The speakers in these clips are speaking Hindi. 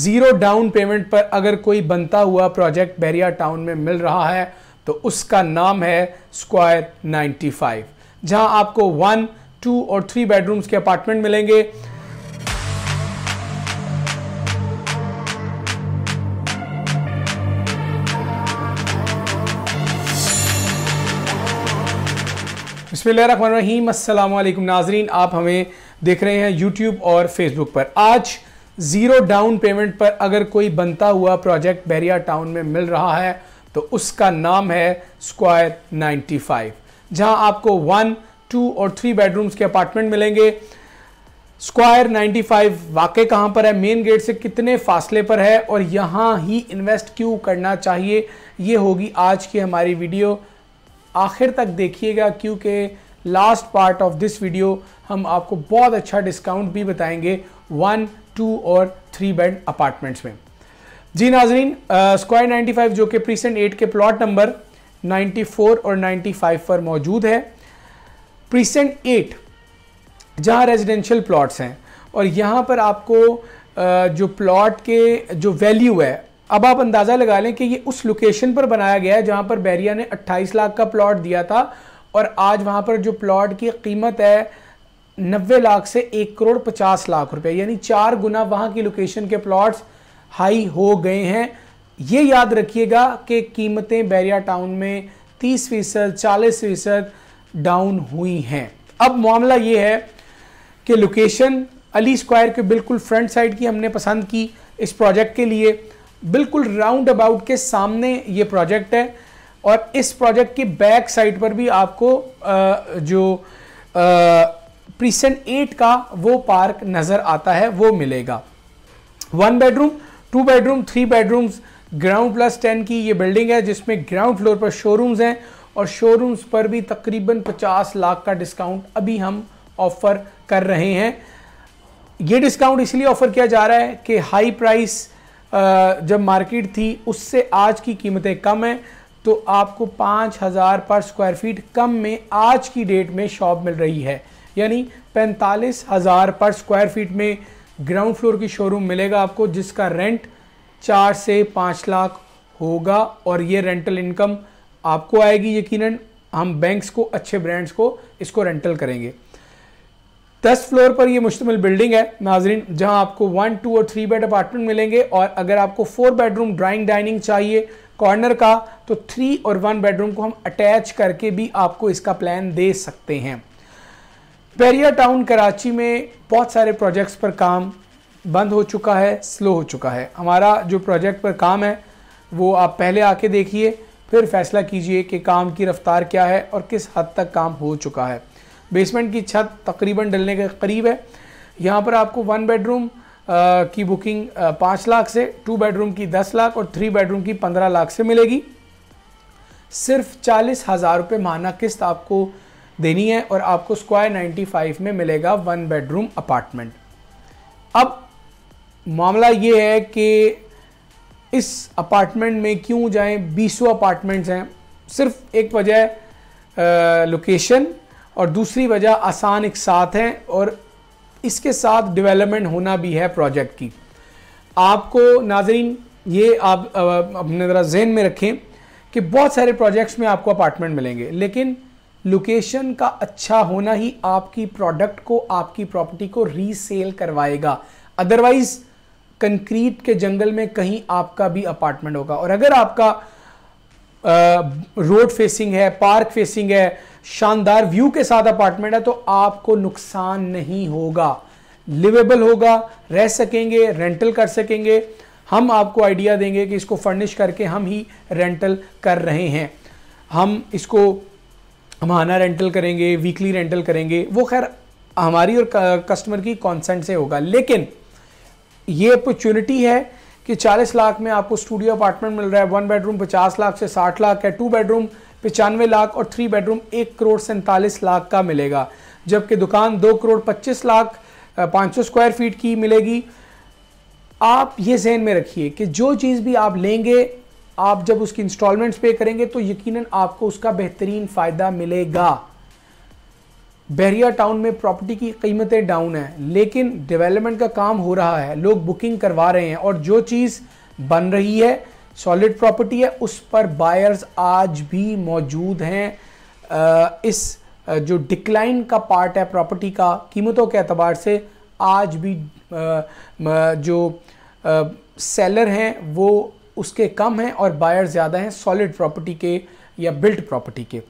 ज़ीरो डाउन पेमेंट पर अगर कोई बनता हुआ प्रोजेक्ट बैरिया टाउन में मिल रहा है तो उसका नाम है स्क्वायर 95 जहां आपको वन टू और थ्री बेडरूम्स के अपार्टमेंट मिलेंगे वालेकुम नाजरीन आप हमें देख रहे हैं यूट्यूब और फेसबुक पर आज ज़ीरो डाउन पेमेंट पर अगर कोई बनता हुआ प्रोजेक्ट बैरिया टाउन में मिल रहा है तो उसका नाम है स्क्वायर 95 जहां आपको वन टू और थ्री बेडरूम्स के अपार्टमेंट मिलेंगे स्क्वायर 95 वाकई कहाँ पर है मेन गेट से कितने फासले पर है और यहाँ ही इन्वेस्ट क्यों करना चाहिए ये होगी आज की हमारी वीडियो आखिर तक देखिएगा क्योंकि last part of this video हम आपको बहुत अच्छा डिस्काउंट भी बताएंगे वन टू और थ्री बेड अपार्टमेंट्स में जी नाजरीन स्क्वायर नाइन्टी फाइव जो कि प्रीसेंट एट के प्लॉट नंबर नाइन्टी फोर और नाइन्टी फाइव पर मौजूद है प्रीसेंट एट जहाँ रेजिडेंशियल प्लॉट्स हैं और यहाँ पर आपको uh, जो प्लॉट के जो वैल्यू है अब आप अंदाज़ा लगा लें कि ये उस लोकेशन पर बनाया गया है जहाँ पर बैरिया ने 28 लाख का प्लॉट दिया था और आज वहाँ पर जो प्लॉट की कीमत है नब्बे लाख से एक करोड़ पचास लाख रुपए यानी चार गुना वहाँ की लोकेशन के प्लॉट्स हाई हो गए हैं ये याद रखिएगा कि कीमतें बैरिया टाउन में तीस फीसद चालीस फीसद डाउन हुई हैं अब मामला ये है कि लोकेशन अली स्क्वायर के बिल्कुल फ्रंट साइड की हमने पसंद की इस प्रोजेक्ट के लिए बिल्कुल राउंड अबाउट के सामने ये प्रोजेक्ट है और इस प्रोजेक्ट की बैक साइड पर भी आपको जो प्रीसेंट एट का वो पार्क नज़र आता है वो मिलेगा one bedroom two bedroom three bedrooms ground plus ten की ये बिल्डिंग है जिसमें ग्राउंड फ्लोर पर शोरूम्स हैं और शोरूम्स पर भी तकरीबन 50 लाख का डिस्काउंट अभी हम ऑफ़र कर रहे हैं ये डिस्काउंट इसलिए ऑफ़र किया जा रहा है कि हाई प्राइस जब मार्केट थी उससे आज की कीमतें कम हैं तो आपको हजार पर स्क्वायर फीट कम में आज की डेट में शॉप मिल रही है यानी पैंतालीस हज़ार पर स्क्वायर फीट में ग्राउंड फ्लोर की शोरूम मिलेगा आपको जिसका रेंट चार से पाँच लाख होगा और ये रेंटल इनकम आपको आएगी यकीनन हम बैंक्स को अच्छे ब्रांड्स को इसको रेंटल करेंगे दस फ्लोर पर ये मुश्तमिल बिल्डिंग है नाजरीन जहां आपको वन टू और थ्री बेड अपार्टमेंट मिलेंगे और अगर आपको फोर बेडरूम ड्राइंग डाइनिंग चाहिए कॉर्नर का तो थ्री और वन बेडरूम को हम अटैच करके भी आपको इसका प्लान दे सकते हैं पेरिया टाउन कराची में बहुत सारे प्रोजेक्ट्स पर काम बंद हो चुका है स्लो हो चुका है हमारा जो प्रोजेक्ट पर काम है वो आप पहले आके देखिए फिर फैसला कीजिए कि काम की रफ़्तार क्या है और किस हद तक काम हो चुका है बेसमेंट की छत तकरीबन डलने के करीब है यहाँ पर आपको वन बेडरूम की बुकिंग पाँच लाख से टू बेडरूम की दस लाख और थ्री बेडरूम की पंद्रह लाख से मिलेगी सिर्फ चालीस हज़ार रुपये माना किस्त आपको देनी है और आपको स्क्वायर 95 में मिलेगा वन बेडरूम अपार्टमेंट अब मामला ये है कि इस अपार्टमेंट में क्यों जाएं बीसों अपार्टमेंट्स हैं सिर्फ एक वजह लोकेशन और दूसरी वजह आसान एक साथ हैं और इसके साथ डेवलपमेंट होना भी है प्रोजेक्ट की आपको नाजरीन ये आप अपने ज़रा जहन में रखें कि बहुत सारे प्रोजेक्ट्स में आपको अपार्टमेंट मिलेंगे लेकिन लोकेशन का अच्छा होना ही आपकी प्रोडक्ट को आपकी प्रॉपर्टी को रीसेल करवाएगा अदरवाइज कंक्रीट के जंगल में कहीं आपका भी अपार्टमेंट होगा और अगर आपका रोड फेसिंग है पार्क फेसिंग है शानदार व्यू के साथ अपार्टमेंट है तो आपको नुकसान नहीं होगा लिवेबल होगा रह सकेंगे रेंटल कर सकेंगे हम आपको आइडिया देंगे कि इसको फर्निश करके हम ही रेंटल कर रहे हैं हम इसको हम आना रेंटल करेंगे वीकली रेंटल करेंगे वो खैर हमारी और कस्टमर की कॉन्सेंट से होगा लेकिन ये अपॉर्चुनिटी है कि 40 लाख में आपको स्टूडियो अपार्टमेंट मिल रहा है वन बेडरूम 50 लाख से 60 लाख है टू बेडरूम पचानवे लाख और थ्री बेडरूम एक करोड़ सैंतालीस लाख का मिलेगा जबकि दुकान दो करोड़ पच्चीस लाख पाँच सौ स्क्वायर फीट की मिलेगी आप ये जहन में रखिए कि जो चीज़ भी आप लेंगे आप जब उसकी इंस्टॉलमेंट्स पे करेंगे तो यकीनन आपको उसका बेहतरीन फ़ायदा मिलेगा बहरिया टाउन में प्रॉपर्टी की कीमतें डाउन हैं लेकिन डेवलपमेंट का काम हो रहा है लोग बुकिंग करवा रहे हैं और जो चीज़ बन रही है सॉलिड प्रॉपर्टी है उस पर बायर्स आज भी मौजूद हैं इस जो डिक्लाइन का पार्ट है प्रॉपर्टी का कीमतों के अतबार से आज भी जो सेलर हैं वो उसके कम हैं और बायर ज़्यादा हैं सॉलिड प्रॉपर्टी के या बिल्ट प्रॉपर्टी के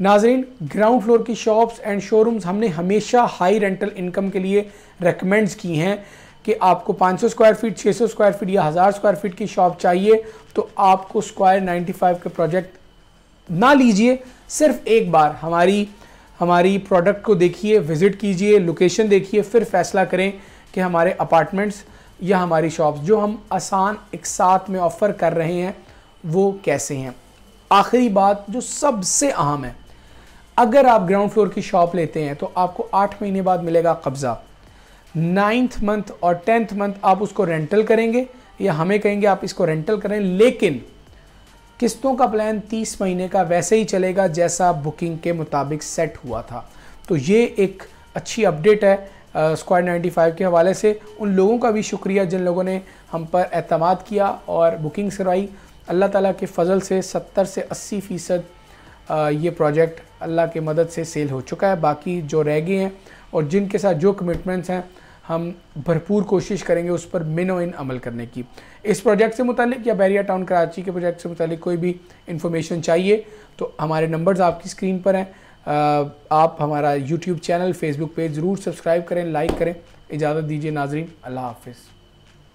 नाजरीन ग्राउंड फ्लोर की शॉप्स एंड शोरूम्स हमने हमेशा हाई रेंटल इनकम के लिए रिकमेंड्स की हैं कि आपको 500 स्क्वायर फीट 600 स्क्वायर फीट या हज़ार स्क्वायर फीट की शॉप चाहिए तो आपको स्क्वायर 95 के प्रोजेक्ट ना लीजिए सिर्फ एक बार हमारी हमारी प्रोडक्ट को देखिए विज़िट कीजिए लोकेशन देखिए फिर फैसला करें कि हमारे अपार्टमेंट्स या हमारी शॉप्स जो हम आसान एक साथ में ऑफ़र कर रहे हैं वो कैसे हैं आखिरी बात जो सबसे अहम है अगर आप ग्राउंड फ्लोर की शॉप लेते हैं तो आपको आठ महीने बाद मिलेगा कब्ज़ा नाइन्थ मंथ और टेंथ मंथ आप उसको रेंटल करेंगे या हमें कहेंगे आप इसको रेंटल करें लेकिन किस्तों का प्लान तीस महीने का वैसे ही चलेगा जैसा बुकिंग के मुताबिक सेट हुआ था तो ये एक अच्छी अपडेट है स्क्वायर नाइन्टी फाइव के हवाले से उन लोगों का भी शुक्रिया जिन लोगों ने हम पर अहतमाद किया और बुकिंग्स करवाई अल्लाह ताला के फजल से सत्तर से अस्सी फ़ीसद ये प्रोजेक्ट अल्लाह के मदद से सेल हो चुका है बाकी जो रह गए हैं और जिनके साथ जो कमिटमेंट्स हैं हम भरपूर कोशिश करेंगे उस पर मिनो इन अमल करने की इस प्रोजेक्ट से मुतलिक या बैरिया टाउन कराची के प्रोजेक्ट से मुतलिक कोई भी इन्फॉर्मेशन चाहिए तो हमारे नंबर्स आपकी स्क्रीन पर हैं आप हमारा यूट्यूब चैनल फेसबुक पेज ज़रूर सब्सक्राइब करें लाइक करें इजाज़त दीजिए नाजरीन अल्लाह हाफिज़